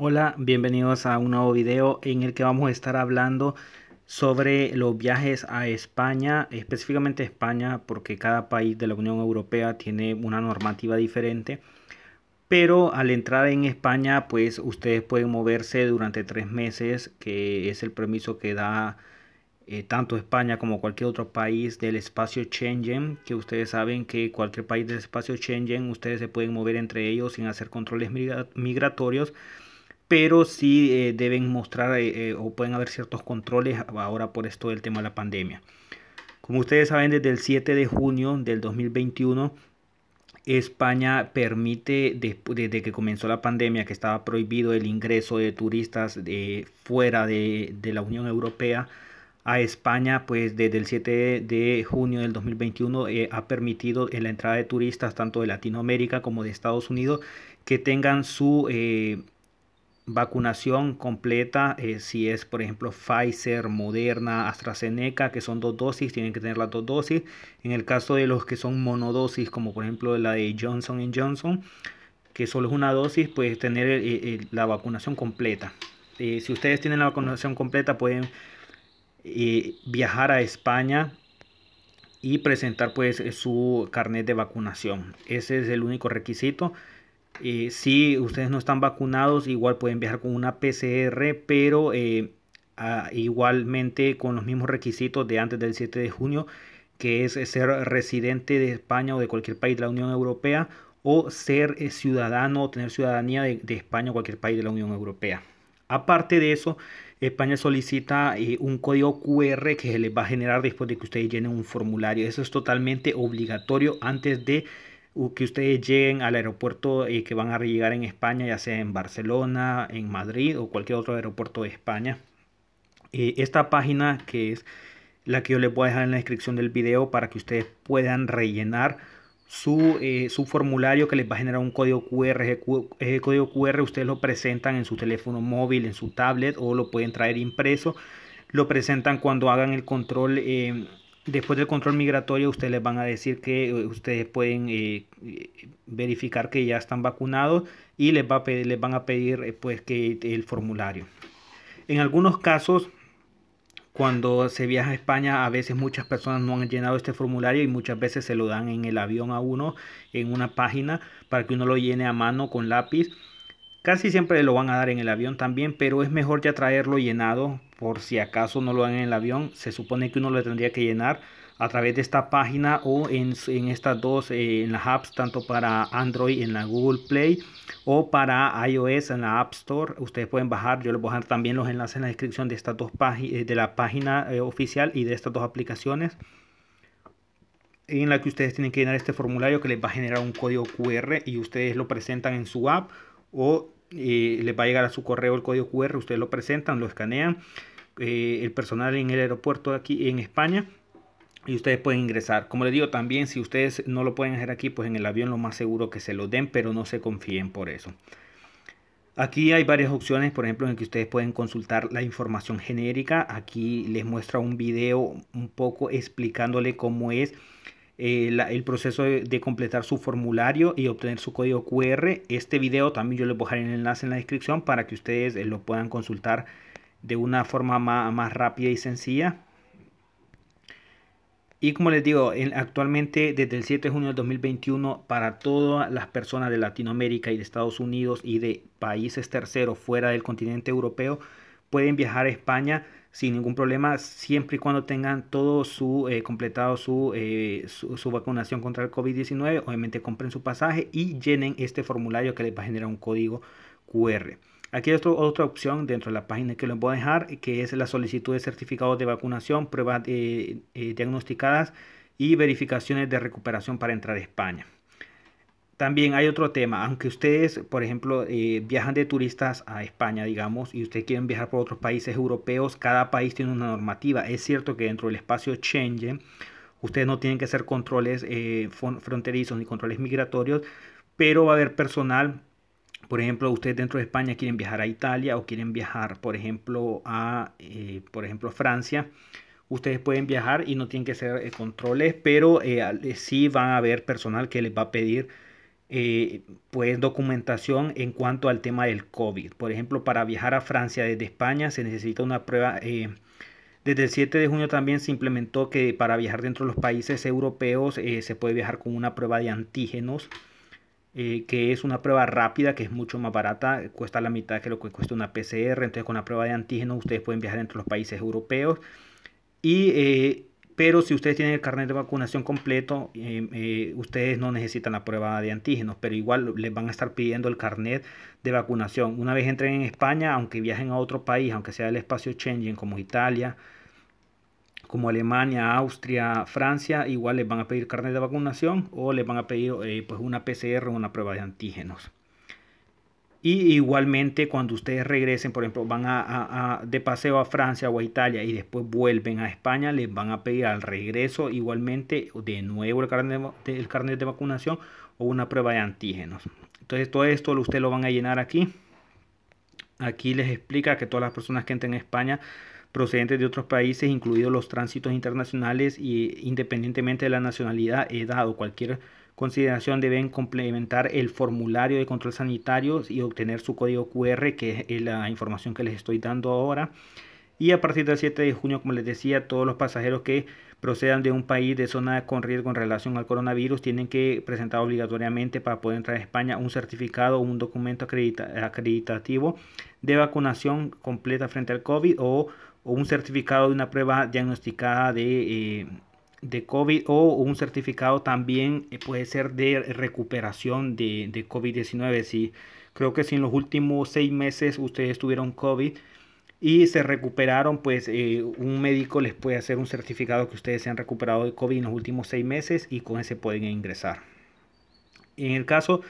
Hola, bienvenidos a un nuevo video en el que vamos a estar hablando sobre los viajes a España, específicamente España, porque cada país de la Unión Europea tiene una normativa diferente. Pero al entrar en España, pues ustedes pueden moverse durante tres meses, que es el permiso que da eh, tanto España como cualquier otro país del espacio Schengen, que ustedes saben que cualquier país del espacio Schengen, ustedes se pueden mover entre ellos sin hacer controles migratorios pero sí eh, deben mostrar eh, eh, o pueden haber ciertos controles ahora por esto del tema de la pandemia. Como ustedes saben, desde el 7 de junio del 2021, España permite, desde que comenzó la pandemia, que estaba prohibido el ingreso de turistas de, fuera de, la Unión Europea, a España, pues desde el 7 de junio del 2021 ha permitido la entrada de turistas tanto de Latinoamérica como de Estados Unidos que tengan su vacunación completa, eh, si es por ejemplo Pfizer, Moderna, AstraZeneca, que son dos dosis, tienen que tener las dos dosis. En el caso de los que son monodosis, como por ejemplo la de Johnson Johnson, que solo es una dosis, pues tener eh, eh, la vacunación completa. si ustedes tienen la vacunación completa, pueden viajar a España y presentar pues su carnet de vacunación. Ese es el único requisito eh, si ustedes no están vacunados, igual pueden viajar con una PCR, pero eh, igualmente con los mismos requisitos de antes del 7 de junio, que es eh, ser residente de España o de cualquier país de la Unión Europea, o ser ciudadano o tener ciudadanía de, España o cualquier país de la Unión Europea. Aparte de eso, España solicita un código QR que se les va a generar después de que ustedes llenen un formulario. Eso es totalmente obligatorio antes de que ustedes lleguen al aeropuerto y eh, que van a llegar en España, ya sea en Barcelona, en Madrid o cualquier otro aeropuerto de España. Eh, esta página que es la que yo les voy a dejar en la descripción del video para que ustedes puedan rellenar su, eh, formulario que les va a generar un código QR. código QR ustedes lo presentan en su teléfono móvil, en su tablet o lo pueden traer impreso. Lo presentan cuando hagan el control después del control migratorio ustedes les van a decir que eh, ustedes pueden eh, eh, verificar que ya están vacunados y les, va les van a pedir pues que el formulario. En algunos casos, cuando se viaja a España, a veces muchas personas no han llenado este formulario y muchas veces se lo dan en el avión a uno, en una página, para que uno lo llene a mano con lápiz. Casi siempre lo van a dar en el avión también, pero es mejor ya traerlo llenado por si acaso no lo dan en el avión, se supone que uno lo tendría que llenar a través de esta página o en, estas dos, eh, en las apps, tanto para Android en la Google Play o para iOS en la App Store. Ustedes pueden bajar, yo les voy a dejar también los enlaces en la descripción de estas dos eh, de la página eh, oficial y de estas dos aplicaciones en la que ustedes tienen que llenar este formulario que les va a generar un código QR y ustedes lo presentan en su app o eh, les va a llegar a su correo el código QR, ustedes lo presentan, lo escanean, eh, el personal en el aeropuerto aquí en España y ustedes pueden ingresar. Como les digo, también si ustedes no lo pueden hacer aquí, pues en el avión lo más seguro que se lo den, pero no se confíen por eso. Aquí hay varias opciones, por ejemplo, en que ustedes pueden consultar la información genérica. Aquí les muestra un video un poco explicándole cómo es eh, el proceso de, completar su formulario y obtener su código QR. Este video también yo les dejar el enlace en la descripción para que ustedes eh, lo puedan consultar de una forma más, más rápida y sencilla. Y como les digo, actualmente desde el 7 de junio del 2021 para todas las personas de Latinoamérica y de Estados Unidos y de países terceros fuera del continente europeo pueden viajar a España sin ningún problema, siempre y cuando tengan todo su eh, completado eh, su, vacunación contra el COVID-19. Obviamente compren su pasaje y llenen este formulario que les va a generar un código QR. Aquí hay otra opción dentro de la página que les voy a dejar, que es la solicitud de certificados de vacunación, pruebas eh, diagnosticadas y verificaciones de recuperación para entrar a España. También hay otro tema, aunque ustedes, por ejemplo, eh, viajan de turistas a España, digamos, y ustedes quieren viajar por otros países europeos, cada país tiene una normativa. Es cierto que dentro del espacio Schengen, ustedes no tienen que hacer controles eh, fronterizos ni controles migratorios, pero va a haber personal. Por ejemplo, ustedes dentro de España quieren viajar a Italia o quieren viajar, por ejemplo, a eh, por ejemplo, Francia ustedes pueden viajar y no tienen que hacer controles, pero sí van a haber personal que les va a pedir eh, pues documentación en cuanto al tema del COVID. Por ejemplo, para viajar a Francia desde España se necesita una prueba. Eh, desde el 7 de junio también se implementó que para viajar dentro de los países europeos eh, se puede viajar con una prueba de antígenos, que es una prueba rápida, que es mucho más barata, cuesta la mitad que lo que cuesta una PCR. Entonces con la prueba de antígenos ustedes pueden viajar entre los países europeos. Y pero si ustedes tienen el carnet de vacunación completo, em, eh, ustedes no necesitan la prueba de antígenos, pero igual les van a estar pidiendo el carnet de vacunación. Una vez entren en España, aunque viajen a otro país, aunque sea el espacio changing como Italia, como Alemania, Austria, Francia, igual les van a pedir carnet de vacunación o les van a pedir eh, pues una PCR o una prueba de antígenos. Y igualmente cuando ustedes regresen, por ejemplo, van a, de paseo a Francia o a Italia y después vuelven a España, les van a pedir al regreso igualmente de nuevo el carnet de, el carnet de vacunación o una prueba de antígenos. Entonces todo esto ustedes lo van a llenar aquí. Aquí les explica que todas las personas que entren a España procedentes de otros países, incluidos los tránsitos internacionales y independientemente de la nacionalidad, he dado cualquier consideración deben complementar el formulario de control sanitario y obtener su código QR, que es la información que les estoy dando ahora. Y a partir del 7 de junio, como les decía, todos los pasajeros que procedan de un país de zona con riesgo en relación al coronavirus tienen que presentar obligatoriamente para poder entrar a España un certificado o un documento acreditativo de vacunación completa frente al COVID o, un certificado de una prueba diagnosticada de... Eh, de COVID o un certificado también eh, puede ser de recuperación de, COVID-19. Si creo que si en los últimos seis meses ustedes tuvieron COVID y se recuperaron, pues eh, un médico les puede hacer un certificado que ustedes se han recuperado de COVID en los últimos seis meses y con ese pueden ingresar. En el caso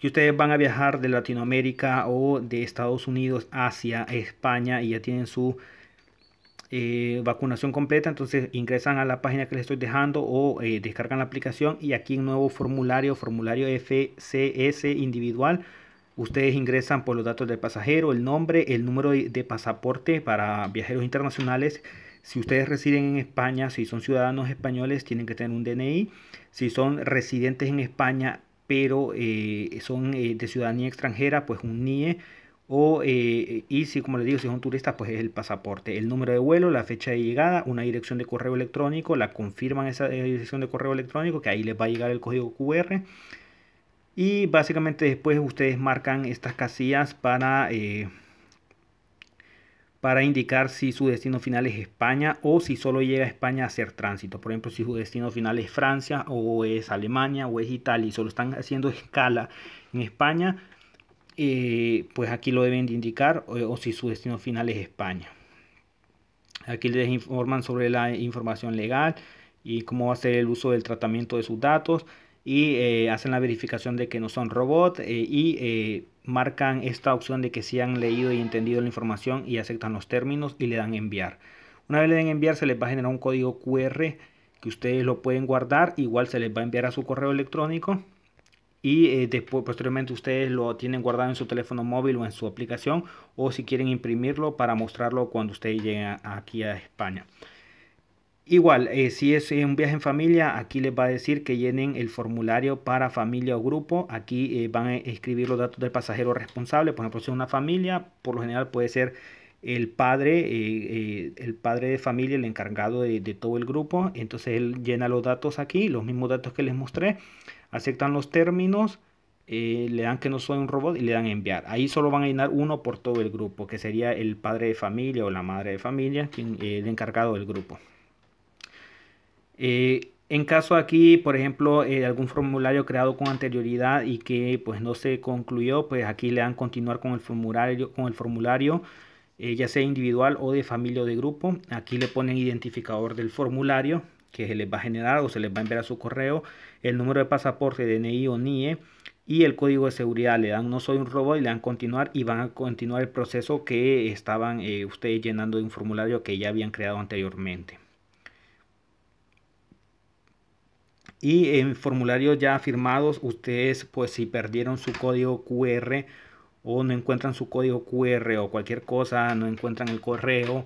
que ustedes van a viajar de Latinoamérica o de Estados Unidos hacia España y ya tienen su eh, vacunación completa, entonces ingresan a la página que les estoy dejando o eh, descargan la aplicación y aquí en nuevo formulario, formulario FCS individual, ustedes ingresan por los datos del pasajero, el nombre, el número de, pasaporte para viajeros internacionales. Si ustedes residen en España, si son ciudadanos españoles, tienen que tener un DNI. Si son residentes en España, pero eh, son de ciudadanía extranjera, pues un NIE o, eh, y si, como les digo, si es un turista, pues es el pasaporte, el número de vuelo, la fecha de llegada, una dirección de correo electrónico, la confirman esa eh, dirección de correo electrónico, que ahí les va a llegar el código QR. Y básicamente después ustedes marcan estas casillas para, eh, para indicar si su destino final es España o si solo llega a España a hacer tránsito. Por ejemplo, si su destino final es Francia o es Alemania o es Italia y solo están haciendo escala en España, eh, pues aquí lo deben de indicar o, si su destino final es España. Aquí les informan sobre la información legal y cómo va a ser el uso del tratamiento de sus datos y eh, hacen la verificación de que no son robots eh, y marcan esta opción de que si han leído y entendido la información y aceptan los términos y le dan enviar. Una vez le den enviar se les va a generar un código QR que ustedes lo pueden guardar, igual se les va a enviar a su correo electrónico y eh, después, posteriormente ustedes lo tienen guardado en su teléfono móvil o en su aplicación o si quieren imprimirlo para mostrarlo cuando ustedes lleguen aquí a España. Igual, eh, si es eh, un viaje en familia, aquí les va a decir que llenen el formulario para familia o grupo. Aquí van a escribir los datos del pasajero responsable. Por ejemplo, si es una familia, por lo general puede ser el padre, el padre de familia, el encargado de todo el grupo. Entonces él llena los datos aquí, los mismos datos que les mostré aceptan los términos, eh, le dan que no soy un robot y le dan enviar. Ahí solo van a llenar uno por todo el grupo, que sería el padre de familia o la madre de familia, quien, es eh, el encargado del grupo. Eh, en caso aquí, por ejemplo, de algún formulario creado con anterioridad y que pues no se concluyó, pues aquí le dan continuar con el formulario, con el formulario ya sea individual o de familia o de grupo. Aquí le ponen identificador del formulario que se les va a generar o se les va a enviar a su correo, el número de pasaporte, DNI o NIE y el código de seguridad. Le dan no soy un robot y le dan continuar y van a continuar el proceso que estaban eh, ustedes llenando de un formulario que ya habían creado anteriormente. Y en formularios ya firmados, ustedes pues si perdieron su código QR o no encuentran su código QR o cualquier cosa, no encuentran el correo,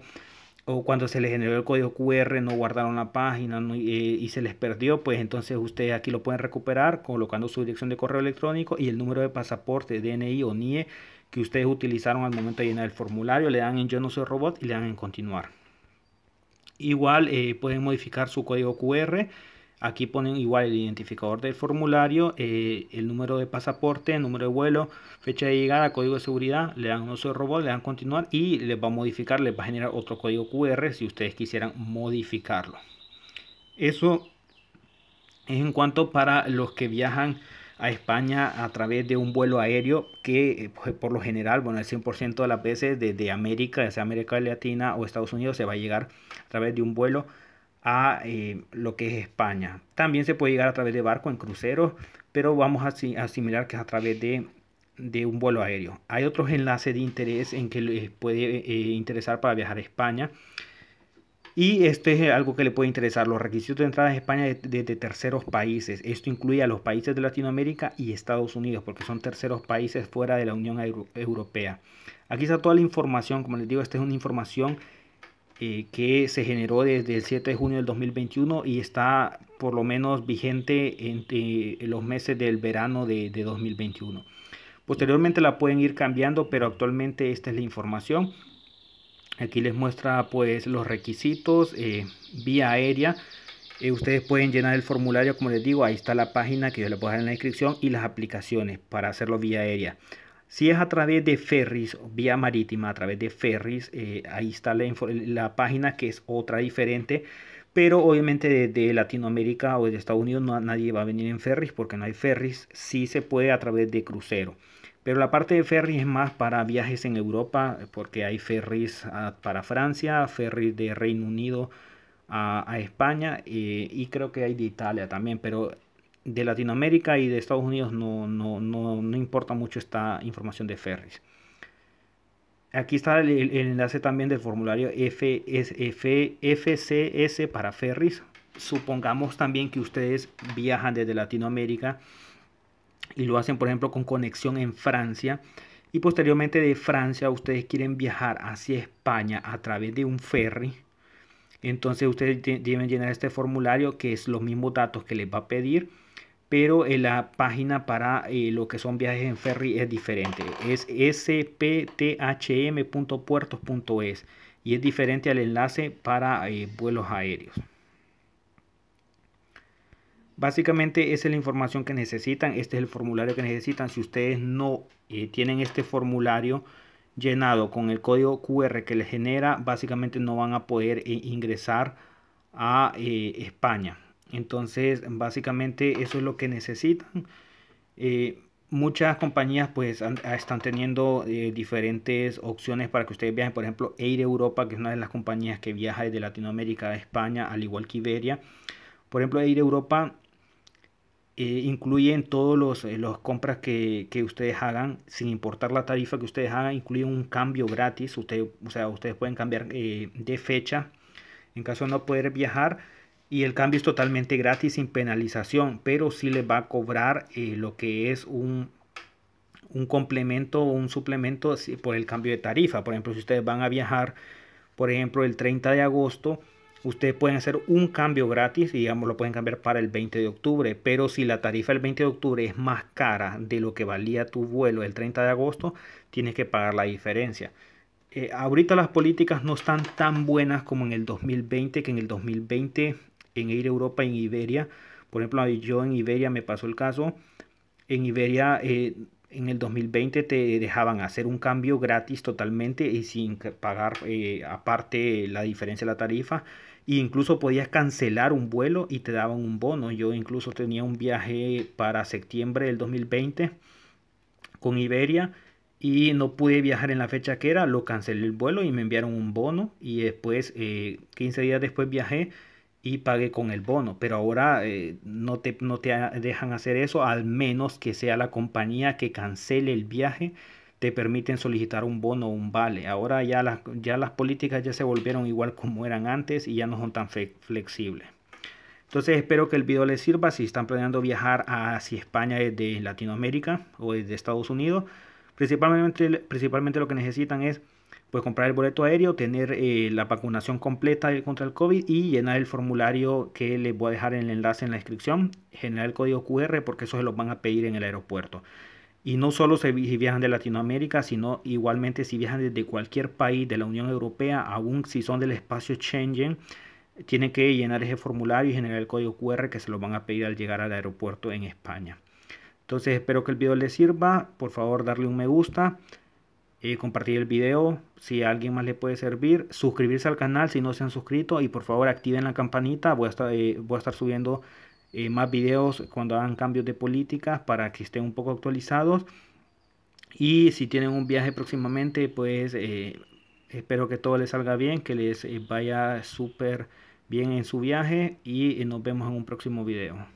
o cuando se les generó el código QR no guardaron la página y se les perdió, pues entonces ustedes aquí lo pueden recuperar colocando su dirección de correo electrónico y el número de pasaporte, DNI o NIE que ustedes utilizaron al momento de llenar el formulario, le dan en yo no soy robot y le dan en continuar. Igual eh, pueden modificar su código QR Aquí ponen igual el identificador del formulario, eh, el número de pasaporte, el número de vuelo, fecha de llegada, código de seguridad, le dan un uso robot, le dan continuar y les va a modificar, les va a generar otro código QR si ustedes quisieran modificarlo. Eso es en cuanto para los que viajan a España a través de un vuelo aéreo que eh, pues, por lo general, bueno, el 100% de las veces desde América, desde América Latina o Estados Unidos, se va a llegar a través de un vuelo a eh, lo que es España. También se puede llegar a través de barco en cruceros, pero vamos a asimilar que es a través de, un vuelo aéreo. Hay otros enlaces de interés en que les puede eh, interesar para viajar a España. Y esto es algo que le puede interesar, los requisitos de entrada en España desde terceros países. Esto incluye a los países de Latinoamérica y Estados Unidos, porque son terceros países fuera de la Unión Europea. Aquí está toda la información, como les digo, esta es una información eh, que se generó desde el 7 de junio del 2021 y está por lo menos vigente entre eh, los meses del verano de, 2021. Posteriormente la pueden ir cambiando, pero actualmente esta es la información. Aquí les muestra pues los requisitos eh, vía aérea. ustedes pueden llenar el formulario, como les digo, ahí está la página que yo les voy a dejar en la descripción y las aplicaciones para hacerlo vía aérea. Si es a través de ferries, vía marítima, a través de ferries, eh, ahí está la, la, página que es otra diferente. Pero obviamente desde Latinoamérica o de Estados Unidos nadie va a venir en ferries porque no hay ferries. Sí se puede a través de crucero. Pero la parte de ferries es más para viajes en Europa porque hay ferries ah, para Francia, ferries de Reino Unido a, España eh, y creo que hay de Italia también. Pero de Latinoamérica y de Estados Unidos no, no, no, importa mucho esta información de ferries Aquí está el, enlace también del formulario s F, FCS para ferries Supongamos también que ustedes viajan desde Latinoamérica y lo hacen, por ejemplo, con conexión en Francia. Y posteriormente de Francia ustedes quieren viajar hacia España a través de un ferry. Entonces ustedes deben llenar este formulario que es los mismos datos que les va a pedir pero en eh, la página para eh, lo que son viajes en ferry es diferente. Es spthm.puertos.es y es diferente al enlace para eh, vuelos aéreos. Básicamente esa es la información que necesitan, este es el formulario que necesitan. Si ustedes no tienen este formulario llenado con el código QR que les genera, básicamente no van a poder ingresar a España. Entonces, básicamente eso es lo que necesitan. Eh, muchas compañías pues ah, están teniendo eh, diferentes opciones para que ustedes viajen. Por ejemplo, Air Europa, que es una de las compañías que viaja desde Latinoamérica a España, al igual que Iberia. Por ejemplo, Air Europa eh, incluye en todos los, compras que, que, ustedes hagan, sin importar la tarifa que ustedes hagan, incluye un cambio gratis. o sea, ustedes pueden cambiar de fecha en caso de no poder viajar y el cambio es totalmente gratis sin penalización, pero sí le va a cobrar eh, lo que es un, un complemento o un suplemento por el cambio de tarifa. Por ejemplo, si ustedes van a viajar, por ejemplo, el 30 de agosto, ustedes pueden hacer un cambio gratis digamos lo pueden cambiar para el 20 de octubre, pero si la tarifa el 20 de octubre es más cara de lo que valía tu vuelo el 30 de agosto, tienes que pagar la diferencia. Eh, ahorita las políticas no están tan buenas como en el 2020, que en el 2020 en a Europa, en Iberia. Por ejemplo, yo en Iberia me pasó el caso, en Iberia eh, en el 2020 te dejaban hacer un cambio gratis totalmente y sin pagar eh, aparte la diferencia de la tarifa. E incluso podías cancelar un vuelo y te daban un bono. Yo incluso tenía un viaje para septiembre del 2020 con Iberia y no pude viajar en la fecha que era. Lo cancelé el vuelo y me enviaron un bono y después, 15 eh, días después viajé y pague con el bono. Pero ahora eh, no, te, no te dejan hacer eso, al menos que sea la compañía que cancele el viaje, te permiten solicitar un bono o un vale. Ahora ya las, ya las políticas ya se volvieron igual como eran antes y ya no son tan flexibles. Entonces espero que el video les sirva si están planeando viajar hacia España desde Latinoamérica o desde Estados Unidos. Principalmente, principalmente lo que necesitan es pues comprar el boleto aéreo, tener eh, la vacunación completa contra el COVID y llenar el formulario que les voy a dejar en el enlace en la descripción, generar el código QR porque eso se los van a pedir en el aeropuerto. Y no solo si viajan de Latinoamérica, sino igualmente si viajan desde cualquier país de la Unión Europea, aún si son del espacio Schengen, tienen que llenar ese formulario y generar el código QR que se lo van a pedir al llegar al aeropuerto en España. Entonces espero que el video les sirva, por favor darle un me gusta. Eh, compartir el video si a alguien más le puede servir, suscribirse al canal si no se han suscrito y por favor activen la campanita, voy a estar, eh, voy a estar subiendo eh, más videos cuando hagan cambios de políticas para que estén un poco actualizados y si tienen un viaje próximamente pues espero que todo les salga bien, que les vaya súper bien en su viaje y nos vemos en un próximo video.